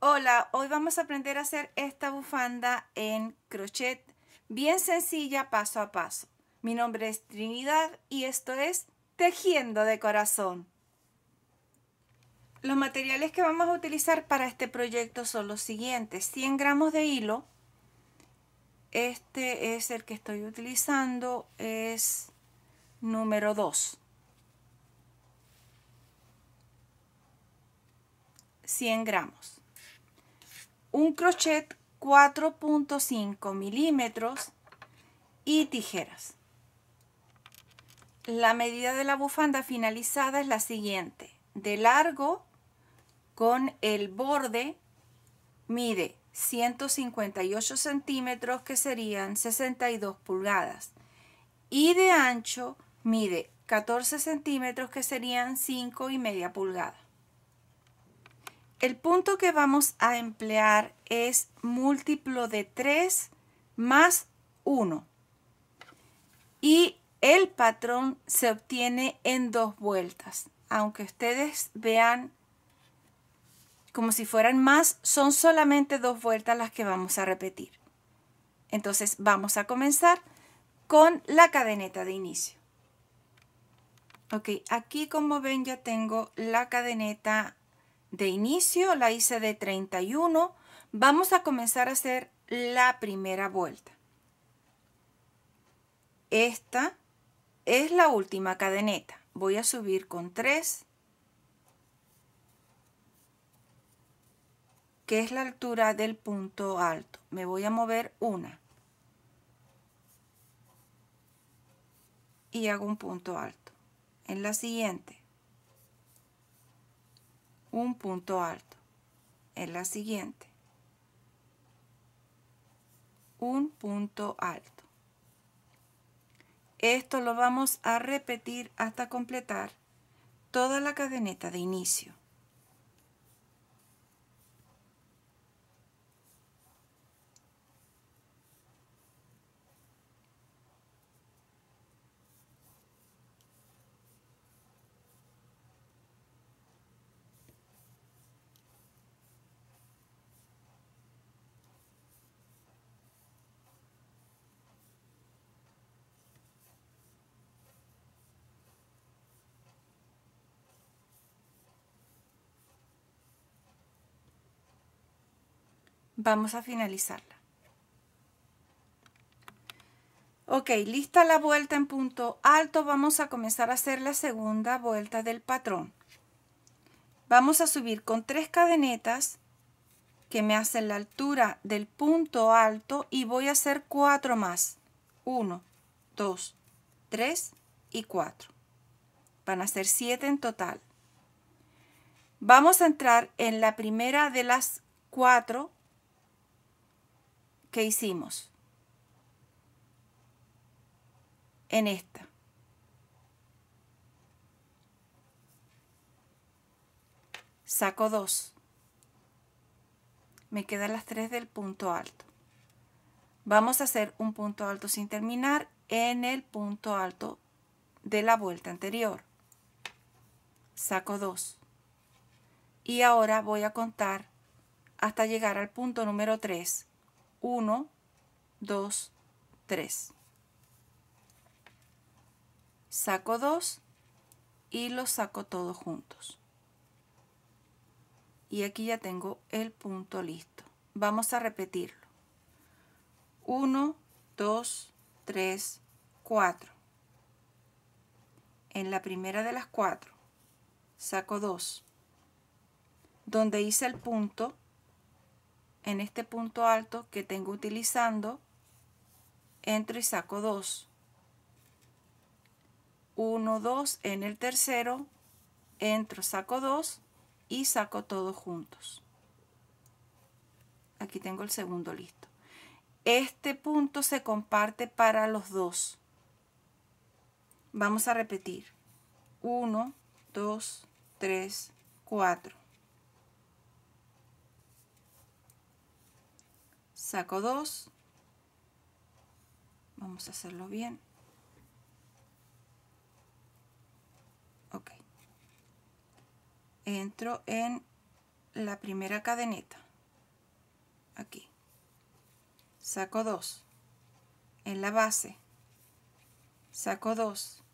Hola, hoy vamos a aprender a hacer esta bufanda en crochet bien sencilla paso a paso. Mi nombre es Trinidad y esto es Tejiendo de Corazón. Los materiales que vamos a utilizar para este proyecto son los siguientes. 100 gramos de hilo. Este es el que estoy utilizando, es número 2. 100 gramos un crochet 4.5 milímetros y tijeras. La medida de la bufanda finalizada es la siguiente. De largo con el borde mide 158 centímetros que serían 62 pulgadas y de ancho mide 14 centímetros que serían 5 y media pulgadas. El punto que vamos a emplear es múltiplo de 3 más 1. Y el patrón se obtiene en dos vueltas. Aunque ustedes vean como si fueran más, son solamente dos vueltas las que vamos a repetir. Entonces vamos a comenzar con la cadeneta de inicio. Ok, aquí como ven ya tengo la cadeneta de inicio, la hice de 31. Vamos a comenzar a hacer la primera vuelta. Esta es la última cadeneta. Voy a subir con 3, que es la altura del punto alto. Me voy a mover una. Y hago un punto alto. En la siguiente un punto alto. en la siguiente. Un punto alto. Esto lo vamos a repetir hasta completar toda la cadeneta de inicio. vamos a finalizarla. Ok, lista la vuelta en punto alto, vamos a comenzar a hacer la segunda vuelta del patrón. Vamos a subir con tres cadenetas que me hacen la altura del punto alto y voy a hacer cuatro más. 1, 2, 3 y 4. Van a ser siete en total. Vamos a entrar en la primera de las cuatro que hicimos en esta. Saco dos. Me quedan las tres del punto alto. Vamos a hacer un punto alto sin terminar en el punto alto de la vuelta anterior. Saco dos. Y ahora voy a contar hasta llegar al punto número 3 1, 2, 3. Saco 2 y los saco todos juntos. Y aquí ya tengo el punto listo. Vamos a repetirlo. 1, 2, 3, 4. En la primera de las 4 saco 2. Donde hice el punto en este punto alto que tengo utilizando, entro y saco dos uno, 2 en el tercero, entro, saco dos y saco todos juntos. Aquí tengo el segundo listo. Este punto se comparte para los dos. Vamos a repetir. 1, 2, 3, 4. saco dos vamos a hacerlo bien ok entro en la primera cadeneta aquí saco dos en la base saco dos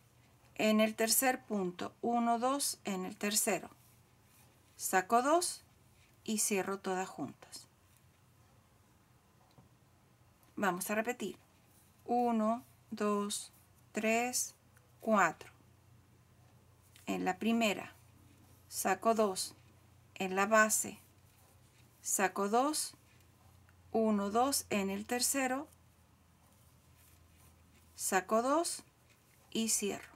en el tercer punto uno 2 en el tercero saco dos y cierro todas juntas Vamos a repetir. 1, 2, 3, 4. En la primera, saco 2. En la base, saco 2. 1, 2 en el tercero, saco 2 y cierro.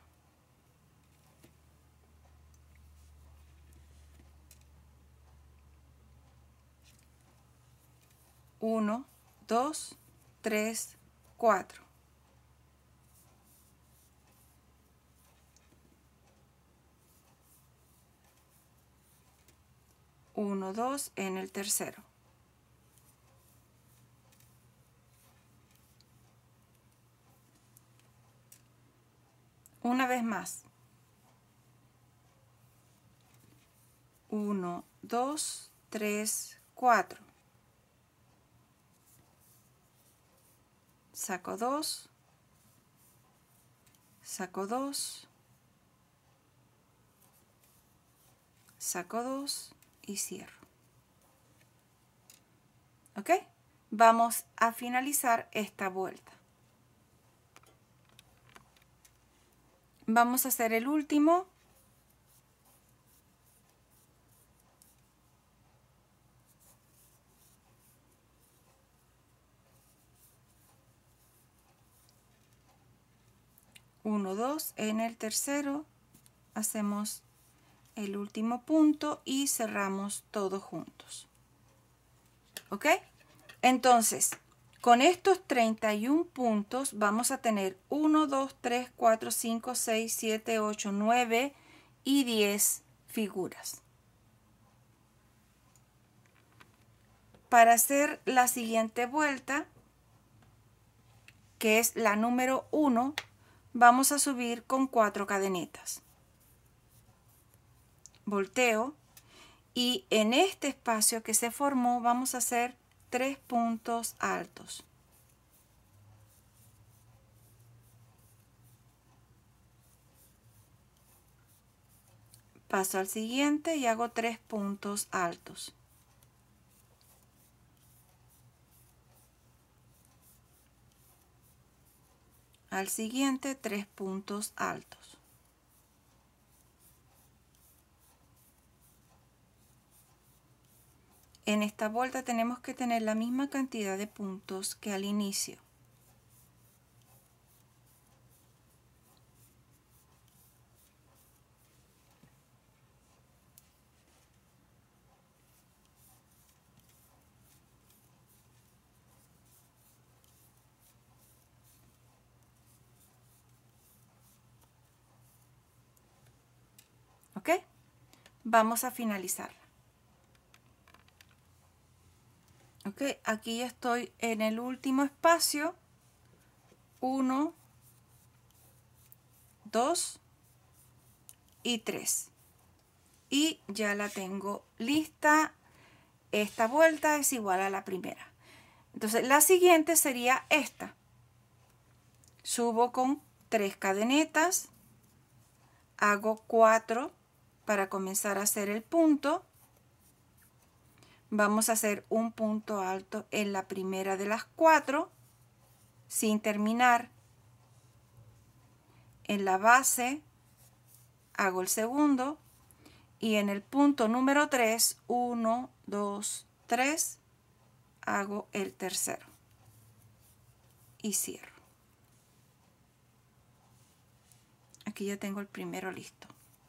1, 2 3, 4. Uno, dos en el tercero. Una vez más. Uno, dos, tres, cuatro. saco dos, saco 2, saco dos y cierro. ¿Ok? Vamos a finalizar esta vuelta. Vamos a hacer el último 1, 2. En el tercero hacemos el último punto y cerramos todos juntos. ¿Ok? Entonces, con estos 31 puntos vamos a tener 1, 2, 3, 4, 5, 6, 7, 8, 9 y 10 figuras. Para hacer la siguiente vuelta, que es la número 1, vamos a subir con cuatro cadenetas. Volteo y en este espacio que se formó vamos a hacer tres puntos altos. Paso al siguiente y hago tres puntos altos. al siguiente tres puntos altos. En esta vuelta tenemos que tener la misma cantidad de puntos que al inicio. vamos a finalizar Ok, aquí estoy en el último espacio. 1, 2 y 3. Y ya la tengo lista. Esta vuelta es igual a la primera. Entonces la siguiente sería esta. Subo con 3 cadenetas. Hago 4 para comenzar a hacer el punto vamos a hacer un punto alto en la primera de las cuatro sin terminar en la base hago el segundo y en el punto número 3 1 2 3 hago el tercero y cierro aquí ya tengo el primero listo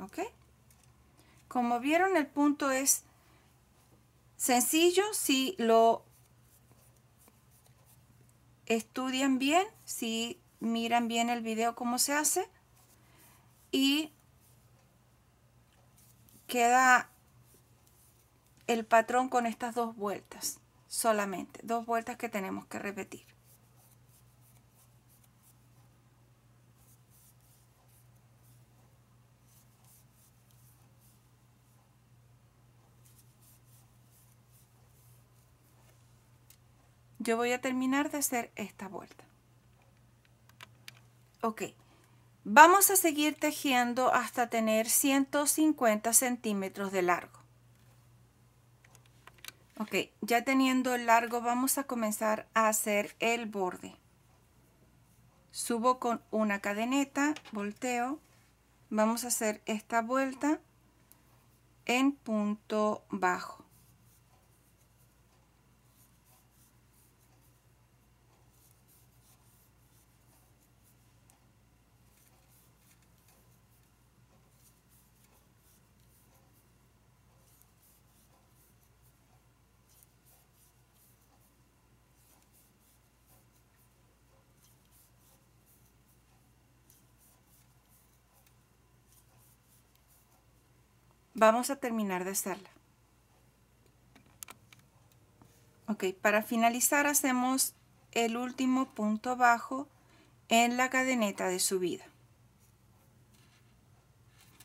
¿Ok? Como vieron, el punto es sencillo si lo estudian bien, si miran bien el video cómo se hace y queda el patrón con estas dos vueltas solamente, dos vueltas que tenemos que repetir. yo voy a terminar de hacer esta vuelta. Ok, vamos a seguir tejiendo hasta tener 150 centímetros de largo. Ok, ya teniendo el largo vamos a comenzar a hacer el borde. Subo con una cadeneta, volteo, vamos a hacer esta vuelta en punto bajo. Vamos a terminar de hacerla. Ok, para finalizar hacemos el último punto bajo en la cadeneta de subida.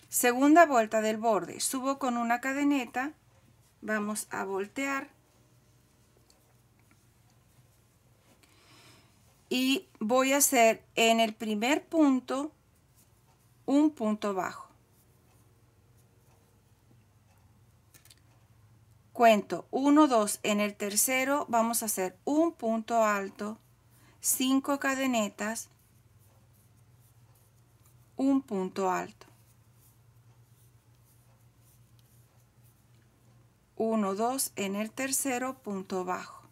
Segunda vuelta del borde, subo con una cadeneta, vamos a voltear y voy a hacer en el primer punto un punto bajo. Cuento 1, 2. En el tercero vamos a hacer un punto alto, 5 cadenetas, un punto alto. 1, 2 en el tercero punto bajo.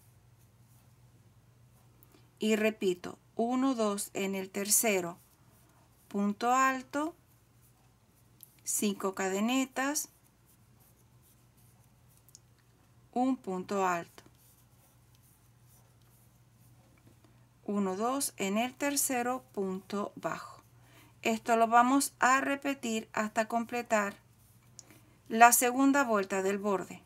Y repito, 1, 2 en el tercero punto alto, 5 cadenetas, un punto alto. 1, 2 en el tercero punto bajo. Esto lo vamos a repetir hasta completar la segunda vuelta del borde.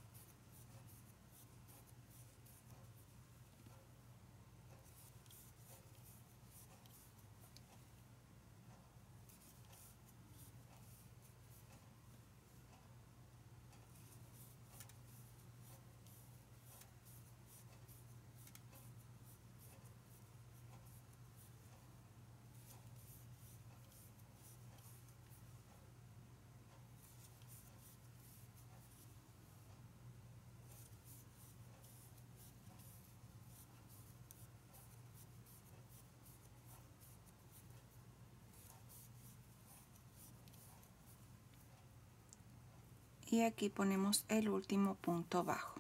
y aquí ponemos el último punto bajo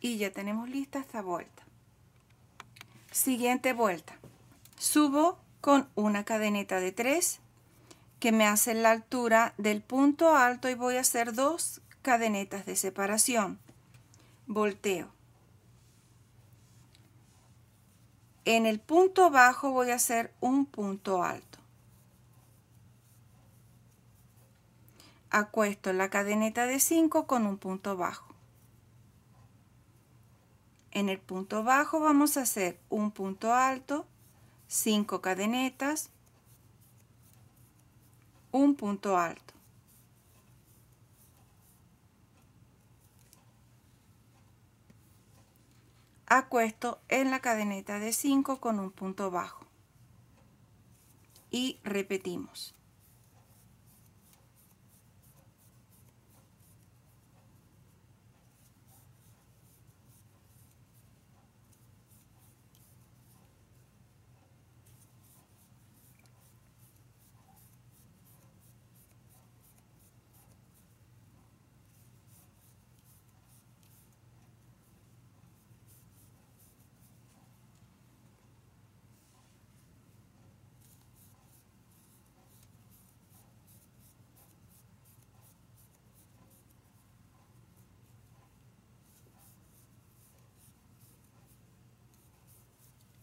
y ya tenemos lista esta vuelta siguiente vuelta subo con una cadeneta de 3 que me hace la altura del punto alto y voy a hacer dos cadenetas de separación volteo en el punto bajo voy a hacer un punto alto acuesto la cadeneta de 5 con un punto bajo. En el punto bajo vamos a hacer un punto alto, 5 cadenetas, un punto alto. Acuesto en la cadeneta de 5 con un punto bajo. Y repetimos.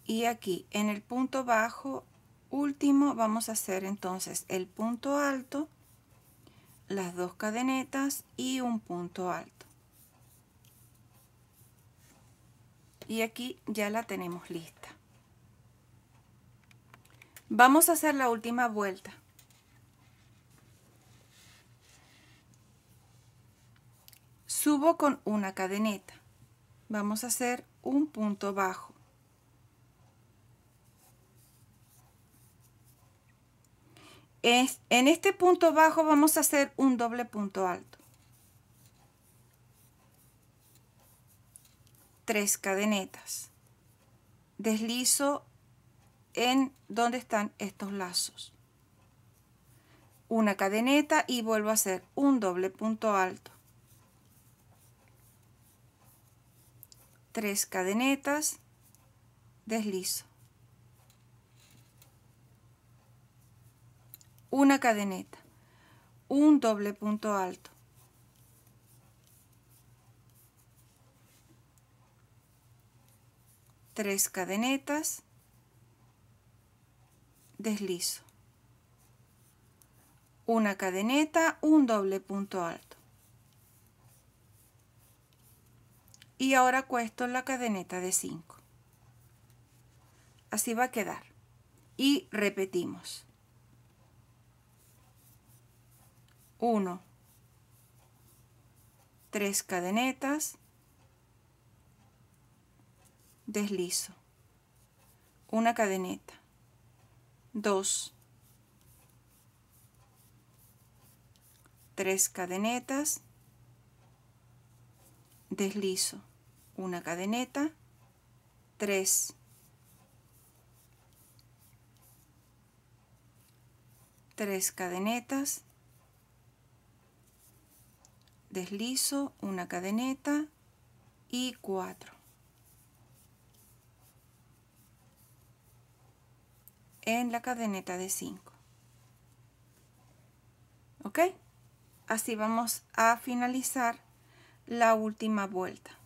y aquí en el punto bajo último vamos a hacer entonces el punto alto las dos cadenetas y un punto alto y aquí ya la tenemos lista vamos a hacer la última vuelta subo con una cadeneta vamos a hacer un punto bajo en este punto bajo vamos a hacer un doble punto alto. Tres cadenetas. Deslizo en donde están estos lazos. Una cadeneta y vuelvo a hacer un doble punto alto. Tres cadenetas. Deslizo. una cadeneta, un doble punto alto. Tres cadenetas, deslizo. Una cadeneta, un doble punto alto. Y ahora cuesto la cadeneta de 5. Así va a quedar. Y repetimos. 1 3 cadenetas deslizo una cadeneta 2 3 cadenetas deslizo una cadeneta 3 3 cadenetas deslizo una cadeneta y 4 en la cadeneta de 5 ok así vamos a finalizar la última vuelta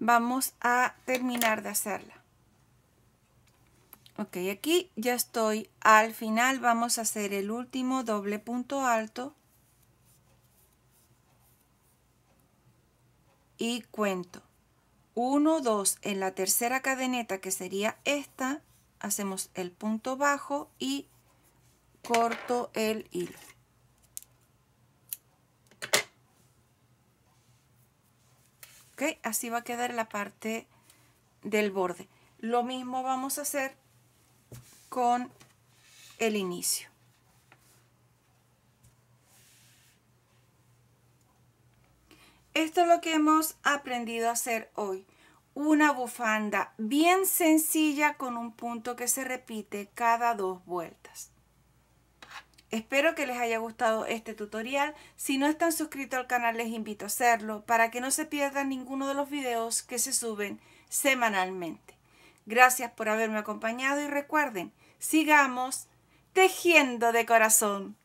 vamos a terminar de hacerla. Ok, aquí ya estoy al final, vamos a hacer el último doble punto alto y cuento 1, 2 en la tercera cadeneta que sería esta, hacemos el punto bajo y corto el hilo. Así va a quedar la parte del borde. Lo mismo vamos a hacer con el inicio. Esto es lo que hemos aprendido a hacer hoy. Una bufanda bien sencilla con un punto que se repite cada dos vueltas. Espero que les haya gustado este tutorial. Si no están suscritos al canal les invito a hacerlo para que no se pierdan ninguno de los videos que se suben semanalmente. Gracias por haberme acompañado y recuerden, sigamos tejiendo de corazón.